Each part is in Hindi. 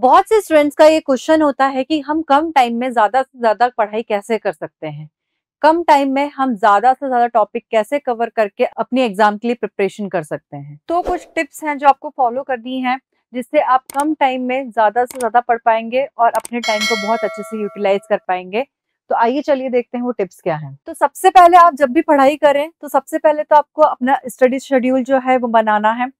बहुत से स्टूडेंट्स का ये क्वेश्चन होता है कि हम कम टाइम में ज्यादा से ज्यादा पढ़ाई कैसे कर सकते हैं कम टाइम में हम ज्यादा से ज्यादा टॉपिक कैसे कवर करके अपने एग्जाम के लिए प्रिपरेशन कर सकते हैं तो कुछ टिप्स हैं जो आपको फॉलो करनी है जिससे आप कम टाइम में ज्यादा से ज्यादा पढ़ पाएंगे और अपने टाइम को बहुत अच्छे से यूटिलाइज कर पाएंगे तो आइए चलिए देखते हैं वो टिप्स क्या हैं तो सबसे पहले आप जब भी पढ़ाई करें तो सबसे पहले तो आपको अपना स्टडी शेड्यूल जो है वो बनाना है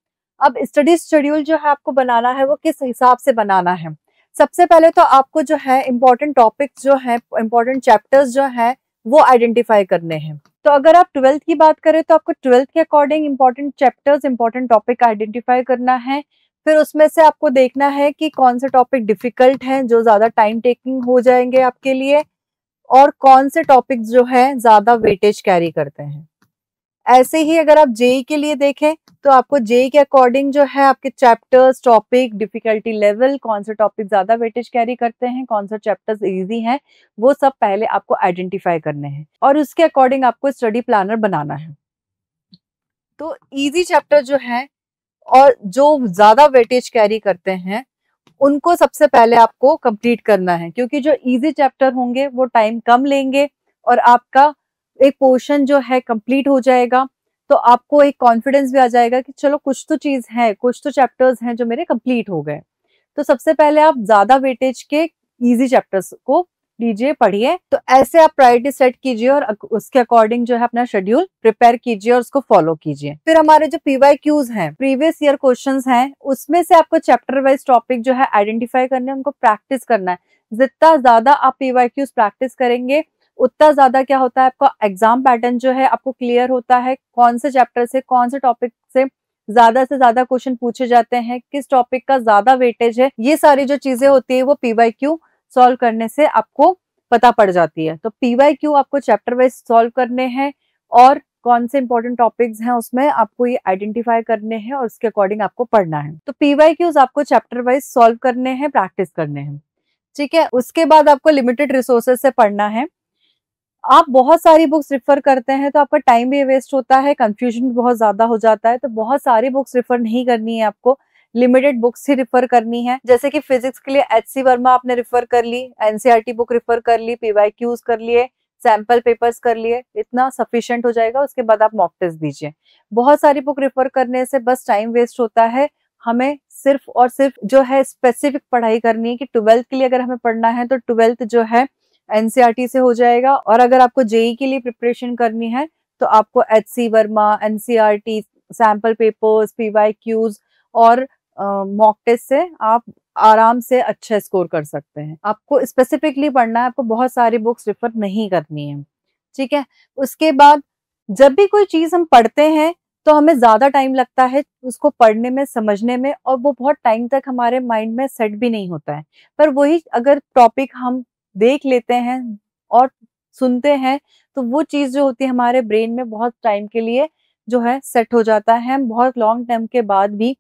अब स्टडी शेड्यूल जो है आपको बनाना है वो किस हिसाब से बनाना है सबसे पहले तो आपको जो है इम्पोर्टेंट टॉपिक्स जो है इम्पोर्टेंट चैप्टर्स जो है वो आइडेंटिफाई करने हैं तो अगर आप ट्वेल्थ की बात करें तो आपको ट्वेल्थ के according important chapters important topic identify करना है फिर उसमें से आपको देखना है कि कौन से टॉपिक डिफिकल्ट हैं जो ज़्यादा टाइम टेकिंग हो जाएंगे आपके लिए और कौन से टॉपिक जो है ज़्यादा वेटेज कैरी करते हैं ऐसे ही अगर आप जेई के लिए देखें तो आपको जेई के अकॉर्डिंग जो है आपके चैप्टर्स टॉपिक डिफिकल्टी लेवल कौन से टॉपिक ज़्यादा वेटेज कैरी करते हैं कौन से चैप्टर्स इजी हैं वो सब पहले आपको आइडेंटिफाई करने हैं और उसके अकॉर्डिंग आपको स्टडी प्लानर बनाना है तो ईजी चैप्टर जो है और जो ज़्यादा वेटेज कैरी करते हैं उनको सबसे पहले आपको कंप्लीट करना है क्योंकि जो इजी चैप्टर होंगे वो टाइम कम लेंगे और आपका एक पोर्शन जो है कंप्लीट हो जाएगा तो आपको एक कॉन्फिडेंस भी आ जाएगा कि चलो कुछ तो चीज है कुछ तो चैप्टर्स हैं जो मेरे कंप्लीट हो गए तो सबसे पहले आप ज्यादा वेटेज के इजी चैप्टर्स को लीजिए पढ़िए तो ऐसे आप प्रायोरिटी सेट कीजिए और उसके अकॉर्डिंग जो है अपना शेड्यूल प्रिपेयर कीजिए और उसको फॉलो कीजिए फिर हमारे जो पीवाई क्यूज है प्रीवियस ईयर क्वेश्चन है उसमें से आपको चैप्टर वाइज टॉपिक जो है आइडेंटिफाई करने उनको प्रैक्टिस करना है जितना ज्यादा आप पीवाई क्यूज प्रैक्टिस करेंगे उतना ज्यादा क्या होता है आपका एग्जाम पैटर्न जो है आपको क्लियर होता है कौन से चैप्टर से कौन से टॉपिक से ज्यादा से ज्यादा क्वेश्चन पूछे जाते हैं किस टॉपिक का ज्यादा वेटेज है ये सारी जो चीजें होती है वो पीवाई क्यू सॉल्व करने से आपको पता पड़ जाती है तो पीवाई क्यू आपको चैप्टर वाइज सॉल्व करने हैं और कौन से इंपॉर्टेंट टॉपिक्स हैं उसमें आपको ये आइडेंटिफाई करने हैं और उसके अकॉर्डिंग आपको पढ़ना है तो पीवाई क्यूज आपको चैप्टर वाइज सॉल्व करने हैं प्रैक्टिस करने हैं ठीक है उसके बाद आपको लिमिटेड रिसोर्सेज से पढ़ना है आप बहुत सारी बुक्स रिफर करते हैं तो आपका टाइम भी वेस्ट होता है कंफ्यूजन भी बहुत ज़्यादा हो जाता है तो बहुत सारी बुक्स रिफर नहीं करनी है आपको लिमिटेड बुक्स ही रिफर करनी है जैसे कि फिजिक्स के लिए एच सी वर्मा आपने रिफर कर ली एनसीआरटी बुक रिफर कर ली पीवाई क्यूज कर लिए सैम्पल पेपर्स कर लिए इतना सफिशियंट हो जाएगा उसके बाद आप मॉक टेस्ट दीजिए बहुत सारी बुक रिफर करने से बस टाइम वेस्ट होता है हमें सिर्फ और सिर्फ जो है स्पेसिफिक पढ़ाई करनी है कि ट्वेल्थ के लिए अगर हमें पढ़ना है तो ट्वेल्थ जो है एनसीईआरटी से हो जाएगा और अगर आपको जेई के लिए प्रिपरेशन करनी है तो आपको H C Verma NCERT sample papers PY Qs और मॉक uh, टेस्ट से आप आराम से अच्छा स्कोर कर सकते हैं आपको स्पेसिफिकली पढ़ना है आपको बहुत सारी बुक्स रिफर नहीं करनी है ठीक है उसके बाद जब भी कोई चीज हम पढ़ते हैं तो हमें ज्यादा टाइम लगता है उसको पढ़ने में समझने में और वो बहुत टाइम तक हमारे माइंड में सेट भी नहीं होता है पर वही अगर टॉपिक हम देख लेते हैं और सुनते हैं तो वो चीज जो होती है हमारे ब्रेन में बहुत टाइम के लिए जो है सेट हो जाता है हम बहुत लॉन्ग टर्म के बाद भी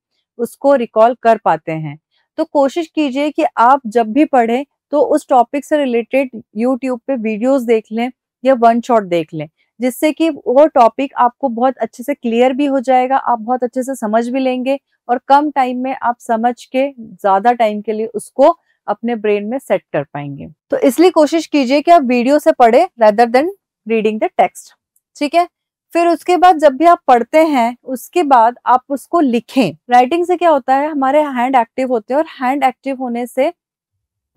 उसको रिकॉल कर पाते हैं तो कोशिश कीजिए कि आप जब भी पढ़ें तो उस टॉपिक से रिलेटेड यूट्यूब पे वीडियोस देख लें या वन शॉट देख लें जिससे कि वो टॉपिक आपको बहुत अच्छे से क्लियर भी हो जाएगा आप बहुत अच्छे से समझ भी लेंगे और कम टाइम में आप समझ के ज़्यादा टाइम के लिए उसको अपने ब्रेन में सेट कर पाएंगे तो इसलिए कोशिश कीजिए कि आप वीडियो से पढ़े rather than reading the text ठीक है फिर उसके बाद जब भी आप पढ़ते हैं उसके बाद आप उसको लिखें राइटिंग से क्या होता है हमारे हैंड एक्टिव होते हैं और हैंड एक्टिव होने से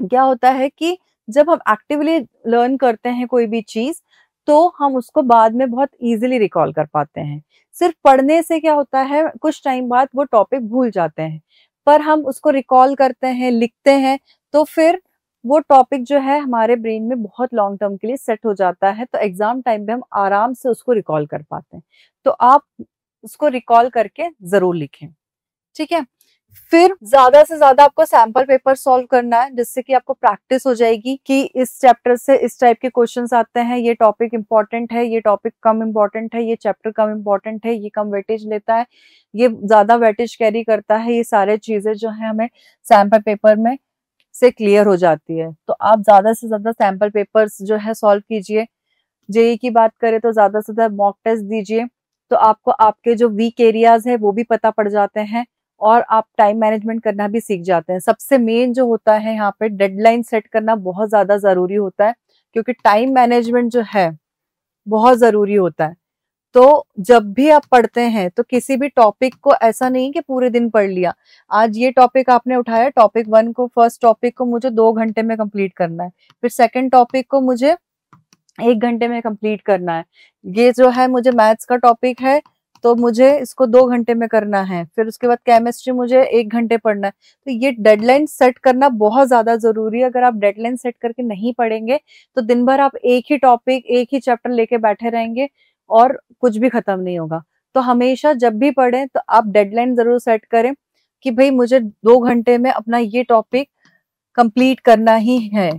क्या होता है कि जब हम एक्टिवली लर्न करते हैं कोई भी चीज तो हम उसको बाद में बहुत इजीली रिकॉल कर पाते हैं सिर्फ पढ़ने से क्या होता है कुछ टाइम बाद वो टॉपिक भूल जाते हैं पर हम उसको रिकॉल करते हैं लिखते हैं तो फिर वो टॉपिक जो है हमारे ब्रेन में बहुत लॉन्ग टर्म के लिए सेट हो जाता है तो एग्जाम टाइम पे हम आराम से उसको रिकॉल कर पाते हैं तो आप उसको रिकॉल करके जरूर लिखें ठीक है फिर ज्यादा से ज्यादा आपको सैंपल पेपर सॉल्व करना है जिससे कि आपको प्रैक्टिस हो जाएगी कि इस चैप्टर से इस टाइप के क्वेश्चन आते हैं ये टॉपिक इंपॉर्टेंट है ये टॉपिक कम इंपॉर्टेंट है ये चैप्टर कम इंपॉर्टेंट है ये कम वेटेज लेता है ये ज्यादा वेटेज कैरी करता है ये सारे चीजें जो है हमें सैंपल पेपर में से क्लियर हो जाती है तो आप ज्यादा से ज्यादा सैंपल पेपर जो है सॉल्व कीजिए जेई की बात करें तो ज्यादा से ज्यादा मॉक टेस्ट दीजिए तो आपको आपके जो वीक एरियाज है वो भी पता पड़ जाते हैं और आप टाइम मैनेजमेंट करना भी सीख जाते हैं सबसे मेन जो होता है यहाँ पे डेडलाइन सेट करना बहुत ज़्यादा ज़रूरी होता है क्योंकि टाइम मैनेजमेंट जो है बहुत ज़रूरी होता है तो जब भी आप पढ़ते हैं तो किसी भी टॉपिक को ऐसा नहीं कि पूरे दिन पढ़ लिया आज ये टॉपिक आपने उठाया टॉपिक वन को फर्स्ट टॉपिक को मुझे दो घंटे में कंप्लीट करना है फिर सेकंड टॉपिक को मुझे एक घंटे में कंप्लीट करना है ये जो है मुझे मैथ्स का टॉपिक है तो मुझे इसको दो घंटे में करना है फिर उसके बाद केमिस्ट्री मुझे एक घंटे पढ़ना है तो ये डेडलाइन सेट करना बहुत ज़्यादा ज़रूरी है अगर आप डेडलाइन सेट करके नहीं पढ़ेंगे तो दिन भर आप एक ही टॉपिक एक ही चैप्टर लेके बैठे रहेंगे और कुछ भी ख़त्म नहीं होगा तो हमेशा जब भी पढ़ें तो आप डेडलाइन ज़रूर सेट करें कि भाई मुझे दो घंटे में अपना ये टॉपिक कंप्लीट करना ही है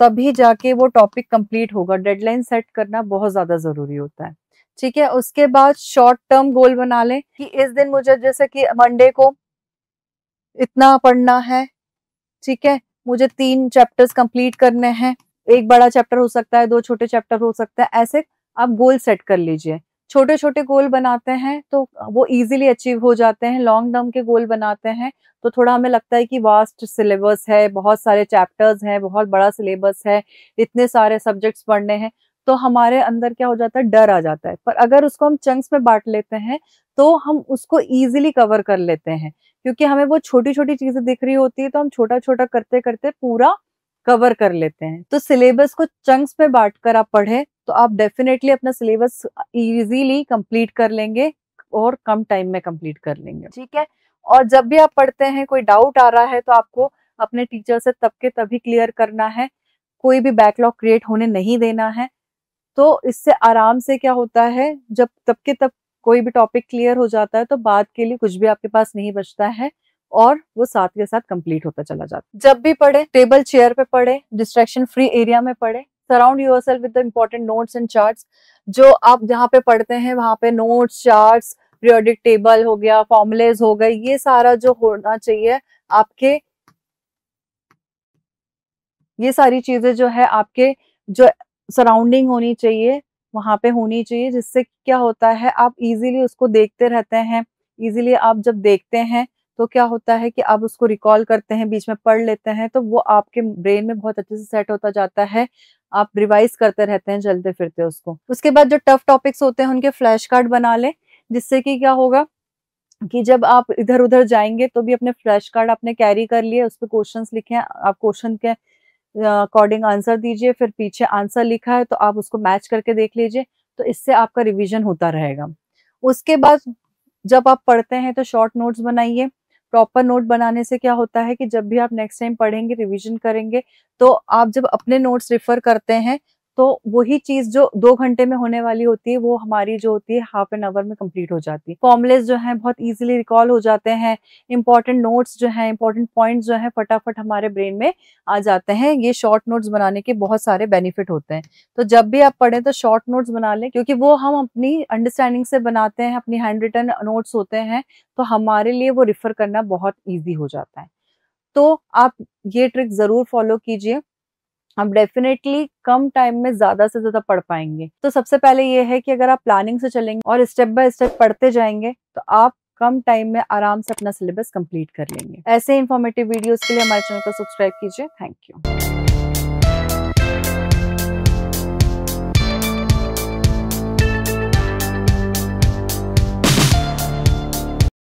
तभी जाके वो टॉपिक कंप्लीट होगा डेडलाइन सेट करना बहुत ज़्यादा ज़रूरी होता है ठीक है उसके बाद शॉर्ट टर्म गोल बना लें कि इस दिन मुझे जैसे कि मंडे को इतना पढ़ना है ठीक है मुझे तीन चैप्टर्स कंप्लीट करने हैं एक बड़ा चैप्टर हो सकता है दो छोटे चैप्टर हो सकता है ऐसे आप गोल सेट कर लीजिए छोटे छोटे गोल बनाते हैं तो वो इजीली अचीव हो जाते हैं लॉन्ग टर्म के गोल बनाते हैं तो थोड़ा हमें लगता है कि वास्ट सिलेबस है बहुत सारे चैप्टर्स हैं बहुत बड़ा सिलेबस है इतने सारे सब्जेक्ट्स पढ़ने हैं तो हमारे अंदर क्या हो जाता है डर आ जाता है पर अगर उसको हम चंक्स में बांट लेते हैं तो हम उसको इजीली कवर कर लेते हैं क्योंकि हमें वो छोटी छोटी चीजें दिख रही होती है तो हम छोटा छोटा करते करते पूरा कवर कर लेते हैं तो सिलेबस को चंक्स में बांट कर आप पढ़े तो आप डेफिनेटली अपना सिलेबस इजीली कंप्लीट कर लेंगे और कम टाइम में कंप्लीट कर लेंगे ठीक है और जब भी आप पढ़ते हैं कोई डाउट आ रहा है तो आपको अपने टीचर से तब के तभी क्लियर करना है कोई भी बैकलॉग क्रिएट होने नहीं देना है तो इससे आराम से क्या होता है जब तब के तब कोई भी टॉपिक क्लियर हो जाता है तो बाद के लिए कुछ भी आपके पास नहीं बचता है और वो साथ के साथ कंप्लीट होता चला जाता है जब भी पढ़े टेबल चेयर पे पढ़े डिस्ट्रैक्शन फ्री एरिया में पढ़े surround yourself with important notes and chart जो आप जहाँ पे पढ़ते हैं वहां पे नोट्स चार्ट पीरियोडिक टेबल हो गया फॉर्मुलेज हो गए ये सारा जो होना चाहिए आपके ये सारी चीजें जो है आपके जो सराउंडिंग होनी चाहिए वहां पे होनी चाहिए जिससे क्या होता है आप इजीली उसको देखते रहते हैं इजीली आप जब देखते हैं तो क्या होता है कि आप उसको रिकॉल करते हैं बीच में पढ़ लेते हैं तो वो आपके ब्रेन में बहुत अच्छे से सेट होता जाता है आप रिवाइज करते रहते हैं चलते फिरते उसको उसके बाद जो टफ टॉपिक्स होते हैं उनके फ्लैश कार्ड बना लें जिससे कि क्या होगा कि जब आप इधर उधर जाएंगे तो भी अपने फ्लैश कार्ड आपने कैरी कर लिए उस पर क्वेश्चन लिखे आप क्वेश्चन के अकॉर्डिंग आंसर दीजिए फिर पीछे आंसर लिखा है तो आप उसको मैच करके देख लीजिए तो इससे आपका रिविजन होता रहेगा उसके बाद जब आप पढ़ते हैं तो शॉर्ट नोट्स बनाइए प्रॉपर नोट बनाने से क्या होता है कि जब भी आप नेक्स्ट टाइम पढ़ेंगे रिविजन करेंगे तो आप जब अपने नोट्स रिफर करते हैं तो वही चीज जो दो घंटे में होने वाली होती है वो हमारी जो होती है हाफ एन आवर में कंप्लीट हो जाती है फॉर्मलेस जो है बहुत ईजिली रिकॉल हो जाते हैं इंपॉर्टेंट नोट्स जो है इंपॉर्टेंट पॉइंट जो है फटाफट हमारे ब्रेन में आ जाते हैं ये शॉर्ट नोट्स बनाने के बहुत सारे बेनिफिट होते हैं तो जब भी आप पढ़ें तो शॉर्ट नोट्स बना लें क्योंकि वो हम अपनी अंडरस्टैंडिंग से बनाते हैं अपनी हैंड रिटन नोट्स होते हैं तो हमारे लिए वो रिफर करना बहुत ईजी हो जाता है तो आप ये ट्रिक ज़रूर फॉलो कीजिए हम डेफिनेटली कम टाइम में ज्यादा से ज्यादा पढ़ पाएंगे तो सबसे पहले ये है कि अगर आप प्लानिंग से चलेंगे और स्टेप बाय स्टेप पढ़ते जाएंगे तो आप कम टाइम में आराम से अपना सिलेबस कंप्लीट कर लेंगे ऐसे इन्फॉर्मेटिव वीडियोस के लिए हमारे चैनल को सब्सक्राइब कीजिए थैंक यू